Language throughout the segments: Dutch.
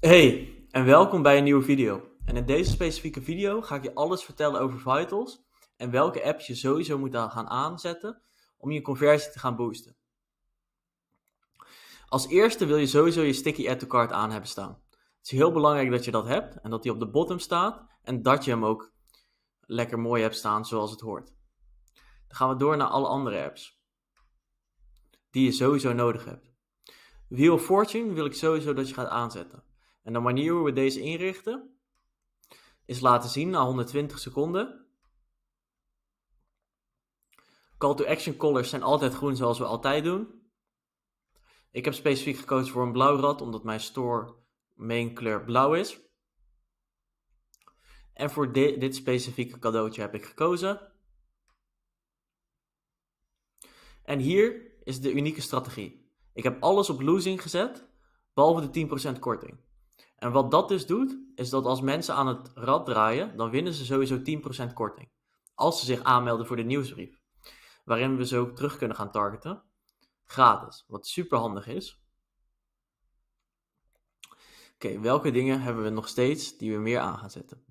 Hey, en welkom bij een nieuwe video. En in deze specifieke video ga ik je alles vertellen over Vitals en welke apps je sowieso moet gaan aanzetten om je conversie te gaan boosten. Als eerste wil je sowieso je sticky add to cart aan hebben staan. Het is heel belangrijk dat je dat hebt en dat die op de bottom staat en dat je hem ook lekker mooi hebt staan zoals het hoort. Dan gaan we door naar alle andere apps die je sowieso nodig hebt. Wheel of Fortune wil ik sowieso dat je gaat aanzetten. En de manier hoe we deze inrichten is laten zien na 120 seconden. Call to action colors zijn altijd groen zoals we altijd doen. Ik heb specifiek gekozen voor een blauw rad omdat mijn store main kleur blauw is. En voor dit specifieke cadeautje heb ik gekozen. En hier is de unieke strategie. Ik heb alles op losing gezet, behalve de 10% korting. En wat dat dus doet, is dat als mensen aan het rad draaien, dan winnen ze sowieso 10% korting. Als ze zich aanmelden voor de nieuwsbrief. Waarin we ze ook terug kunnen gaan targeten. Gratis, wat super handig is. Oké, welke dingen hebben we nog steeds die we meer aan gaan zetten?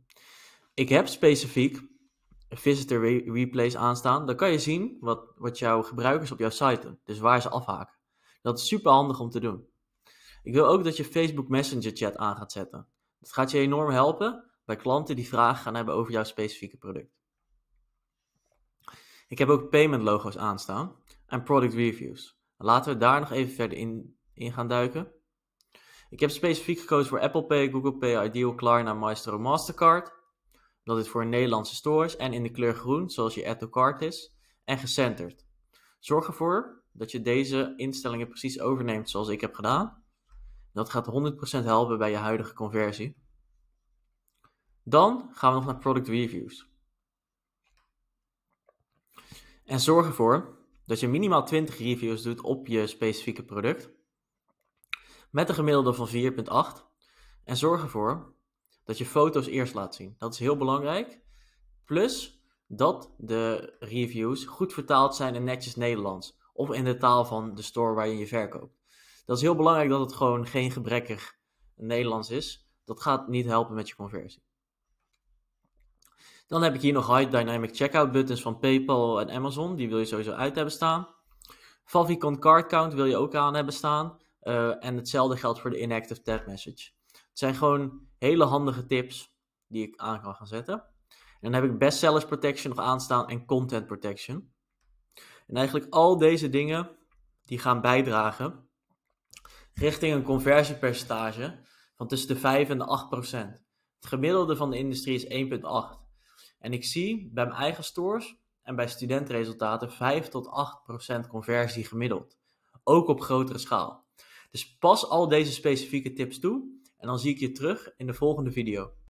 Ik heb specifiek visitor replays aanstaan. Dan kan je zien wat, wat jouw gebruikers op jouw site doen. Dus waar ze afhaken. Dat is super handig om te doen. Ik wil ook dat je Facebook Messenger chat aan gaat zetten. Dat gaat je enorm helpen bij klanten die vragen gaan hebben over jouw specifieke product. Ik heb ook payment logo's aanstaan en product reviews. Laten we daar nog even verder in, in gaan duiken. Ik heb specifiek gekozen voor Apple Pay, Google Pay, Ideal, Klarna, Maestro en Mastercard. Dat is voor Nederlandse stores en in de kleur groen, zoals je add to cart is, en gecenterd. Zorg ervoor dat je deze instellingen precies overneemt zoals ik heb gedaan. Dat gaat 100% helpen bij je huidige conversie. Dan gaan we nog naar product reviews. En zorg ervoor dat je minimaal 20 reviews doet op je specifieke product. Met een gemiddelde van 4,8. En zorg ervoor dat je foto's eerst laat zien. Dat is heel belangrijk. Plus dat de reviews goed vertaald zijn in netjes Nederlands. Of in de taal van de store waar je je verkoopt dat is heel belangrijk dat het gewoon geen gebrekkig Nederlands is. Dat gaat niet helpen met je conversie. Dan heb ik hier nog Hide Dynamic Checkout buttons van PayPal en Amazon. Die wil je sowieso uit hebben staan. Favicon Card Count wil je ook aan hebben staan. Eh, en hetzelfde geldt voor de Inactive Tag Message. Het zijn gewoon hele handige tips die ik aan kan gaan zetten. En dan heb ik sellers Protection nog aanstaan en Content Protection. En eigenlijk al deze dingen die gaan bijdragen richting een conversiepercentage van tussen de 5 en de 8 procent. Het gemiddelde van de industrie is 1,8. En ik zie bij mijn eigen stores en bij studentresultaten 5 tot 8 procent conversie gemiddeld. Ook op grotere schaal. Dus pas al deze specifieke tips toe en dan zie ik je terug in de volgende video.